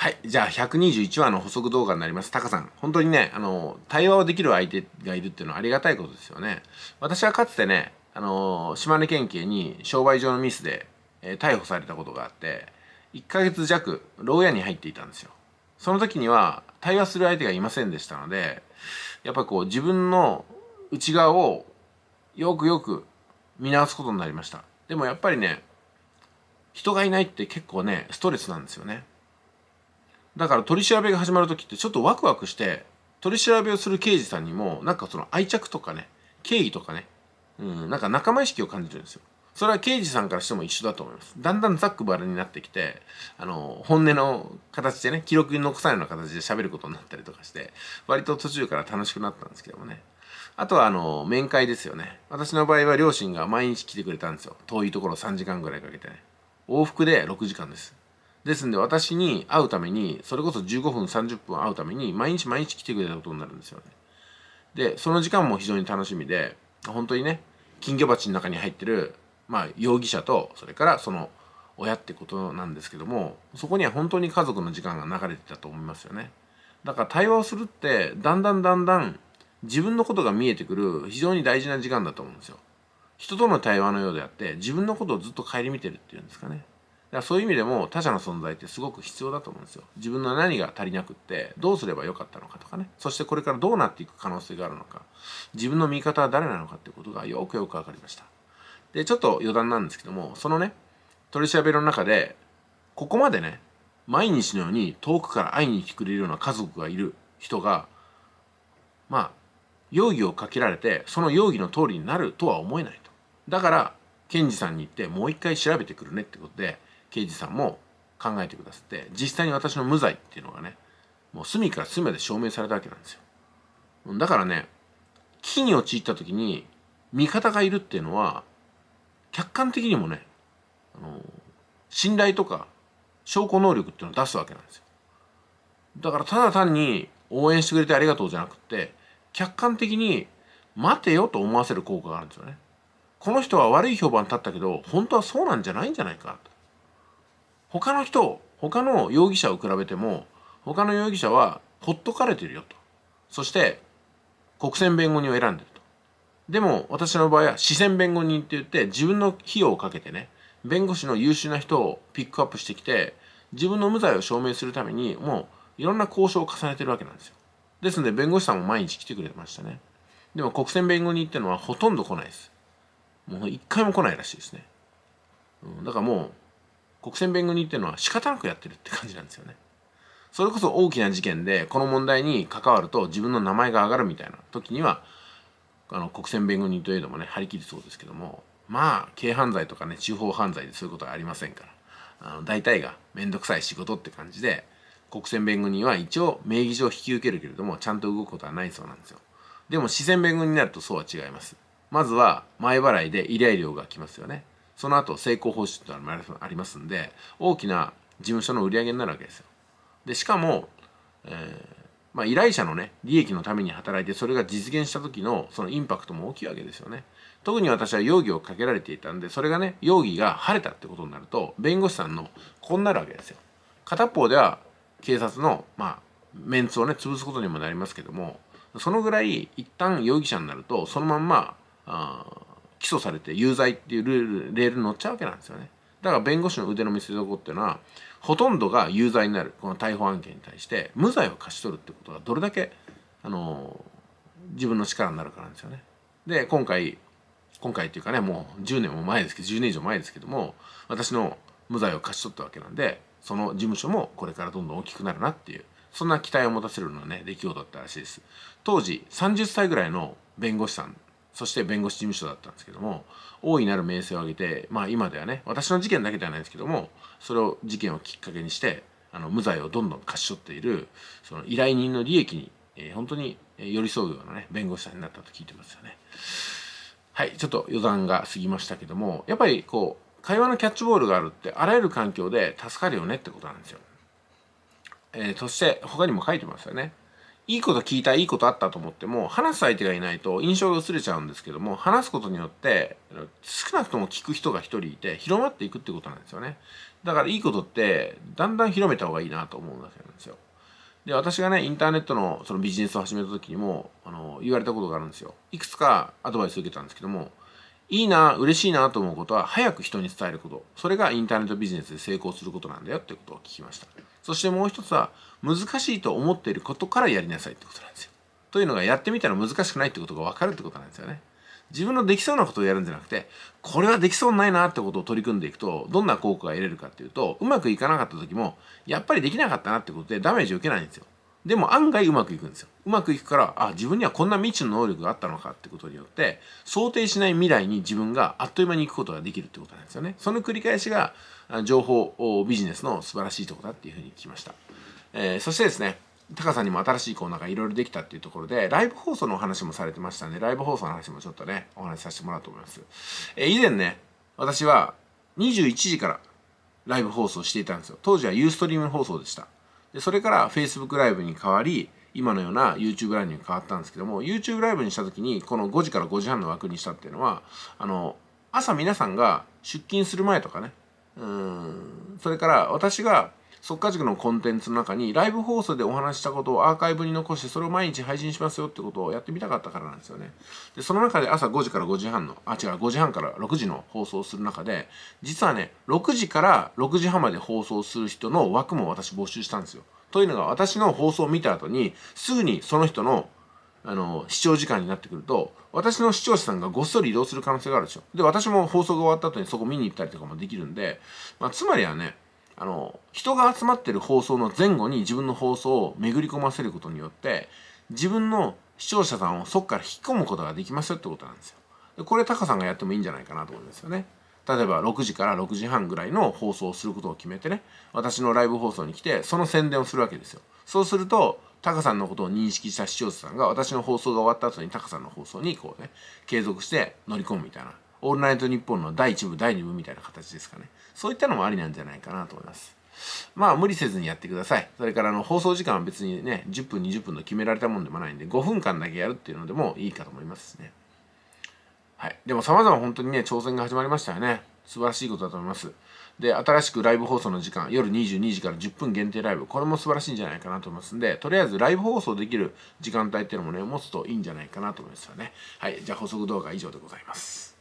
はい。じゃあ、121話の補足動画になります。タカさん。本当にね、あの、対話をできる相手がいるっていうのはありがたいことですよね。私はかつてね、あの、島根県警に商売上のミスで、えー、逮捕されたことがあって、1ヶ月弱、牢屋に入っていたんですよ。その時には、対話する相手がいませんでしたので、やっぱこう、自分の内側を、よくよく見直すことになりました。でもやっぱりね、人がいないって結構ね、ストレスなんですよね。だから取り調べが始まる時ってちょっとワクワクして取り調べをする刑事さんにもなんかその愛着とかね敬意とかね、うん、なんか仲間意識を感じるんですよそれは刑事さんからしても一緒だと思いますだんだんざっくばらになってきてあの本音の形でね記録に残さないような形で喋ることになったりとかして割と途中から楽しくなったんですけどもねあとはあの面会ですよね私の場合は両親が毎日来てくれたんですよ遠いところ3時間ぐらいかけてね往復で6時間ですですんで私に会うためにそれこそ15分30分会うために毎日毎日来てくれたことになるんですよねでその時間も非常に楽しみで本当にね金魚鉢の中に入ってるまあ容疑者とそれからその親ってことなんですけどもそこには本当に家族の時間が流れてたと思いますよねだから対話をするってだんだんだんだん自分のことが見えてくる非常に大事な時間だと思うんですよ人との対話のようであって自分のことをずっと顧みてるっていうんですかねだからそういう意味でも他者の存在ってすごく必要だと思うんですよ。自分の何が足りなくってどうすればよかったのかとかねそしてこれからどうなっていく可能性があるのか自分の味方は誰なのかってことがよくよく分かりました。でちょっと余談なんですけどもそのね取り調べの中でここまでね毎日のように遠くから会いに来てくれるような家族がいる人がまあ容疑をかけられてその容疑の通りになるとは思えないとだから検事さんに行ってもう一回調べてくるねってことで刑事さんも考えてくださって実際に私の無罪っていうのがねもう隅から隅まで証明されたわけなんですよだからね危機に陥った時に味方がいるっていうのは客観的にもねあの信頼とか証拠能力っていうのを出すわけなんですよだからただ単に応援してくれてありがとうじゃなくって客観的に待てよと思わせる効果があるんですよねこの人は悪い評判立ったけど本当はそうなんじゃないんじゃないかと他の人他の容疑者を比べても他の容疑者はほっとかれてるよとそして国選弁護人を選んでるとでも私の場合は私選弁護人って言って自分の費用をかけてね弁護士の優秀な人をピックアップしてきて自分の無罪を証明するためにもういろんな交渉を重ねてるわけなんですよですので弁護士さんも毎日来てくれましたねでも国選弁護人ってのはほとんど来ないですもう一回も来ないらしいですね、うん、だからもう国選弁護人っていうのは仕方なくやってるって感じなんですよね。それこそ大きな事件でこの問題に関わると自分の名前が上がるみたいな時にはあの国選弁護人といえどもね張り切るそうですけどもまあ軽犯罪とかね地方犯罪でそういうことはありませんからあの大体が面倒くさい仕事って感じで国選弁護人は一応名義上引き受けるけれどもちゃんと動くことはないそうなんですよでも四川弁護人になるとそうは違いますまずは前払いで依頼料が来ますよねその後成功報酬というのもありますんで大きな事務所の売り上げになるわけですよ。でしかも、えー、まあ、依頼者のね利益のために働いてそれが実現した時のそのインパクトも大きいわけですよね。特に私は容疑をかけられていたんでそれがね容疑が晴れたってことになると弁護士さんのこうなるわけですよ。片方では警察の、まあ、メンツをね潰すことにもなりますけどもそのぐらい一旦容疑者になるとそのまんまあ起訴されて有罪っていうルールレールに乗っちゃうわけなんですよねだから弁護士の腕の見せ所っていうのはほとんどが有罪になるこの逮捕案件に対して無罪を勝ち取るってことがどれだけあの自分の力になるかなんですよねで今回今回っていうかねもう10年も前ですけど10年以上前ですけども私の無罪を勝ち取ったわけなんでその事務所もこれからどんどん大きくなるなっていうそんな期待を持たせるのはね出来事だったらしいです当時30歳ぐらいの弁護士さんそして弁護士事務所だったんですけども大いなる名声を上げてまあ今ではね私の事件だけではないですけどもそれを事件をきっかけにしてあの無罪をどんどん貸し取っているその依頼人の利益に、えー、本当に寄り添うようなね弁護士さんになったと聞いてますよね。はいちょっと余談が過ぎましたけどもやっぱりこう会話のキャッチボールがあるってあらゆる環境で助かるよねってことなんですよ。えー、そして他にも書いてますよね。いいこと聞いたいいことあったと思っても話す相手がいないと印象が薄れちゃうんですけども話すことによって少なくとも聞く人が1人いて広まっていくってことなんですよねだからいいことってだんだん広めた方がいいなと思うわけなんですよで私がねインターネットのそのビジネスを始めた時にもあの言われたことがあるんですよいくつかアドバイスを受けたんですけどもいいな嬉しいなと思うことは早く人に伝えることそれがインターネットビジネスで成功することなんだよってことを聞きましたそしてもう一つは難しいと思っていることからやりなさいってことなんですよ。というのがやってみたら難しくないってことが分かるってことなんですよね。自分のできそうなことをやるんじゃなくてこれはできそうないなってことを取り組んでいくとどんな効果が得れるかっていうとうまくいかなかった時もやっぱりできなかったなってことでダメージを受けないんですよ。でも案外うまくいくんですよ。うまくいくから、あ、自分にはこんな未知の能力があったのかってことによって、想定しない未来に自分があっという間に行くことができるってことなんですよね。その繰り返しが、情報ビジネスの素晴らしいとこだっていうふうに聞きました。えー、そしてですね、タカさんにも新しいコーナーがいろいろできたっていうところで、ライブ放送のお話もされてましたんで、ライブ放送の話もちょっとね、お話しさせてもらおうと思います。えー、以前ね、私は21時からライブ放送していたんですよ。当時はユーストリーム放送でした。でそれから Facebook ライブに変わり今のような YouTube ライブに変わったんですけども YouTube ライブにした時にこの5時から5時半の枠にしたっていうのはあの朝皆さんが出勤する前とかねうんそれから私が速稼塾のコンテンツの中にライブ放送でお話したことをアーカイブに残してそれを毎日配信しますよってことをやってみたかったからなんですよねでその中で朝5時から5時半のあ違う5時半から6時の放送をする中で実はね6時から6時半まで放送する人の枠も私募集したんですよというのが私の放送を見た後にすぐにその人のあの視聴時間になってくると私の視聴者さんがごっそり移動する可能性があるでしょで私も放送が終わった後にそこ見に行ったりとかもできるんで、まあ、つまりはねあの人が集まってる放送の前後に自分の放送を巡り込ませることによって自分の視聴者さんをそこから引き込むことができますよってことなんですよ。でこれタカさんがやってもいいんじゃないかなと思うんですよね。例えば6時から6時半ぐらいの放送をすることを決めてね私のライブ放送に来てその宣伝をするわけですよ。そうするとタカさんのことを認識した視聴者さんが私の放送が終わった後にタカさんの放送にこうね継続して乗り込むみたいなオールナイトニッポンの第1部、第2部みたいな形ですかね。そういったのもありなんじゃないかなと思います。まあ、無理せずにやってください。それから、あの、放送時間は別にね、10分、20分の決められたもんでもないんで、5分間だけやるっていうのでもいいかと思いますね。はい。でも、様々本当にね、挑戦が始まりましたよね。素晴らしいことだと思います。で、新しくライブ放送の時間、夜22時から10分限定ライブ、これも素晴らしいんじゃないかなと思いますんで、とりあえずライブ放送できる時間帯っていうのもね、持つといいんじゃないかなと思いますよね。はい。じゃあ、補足動画は以上でございます。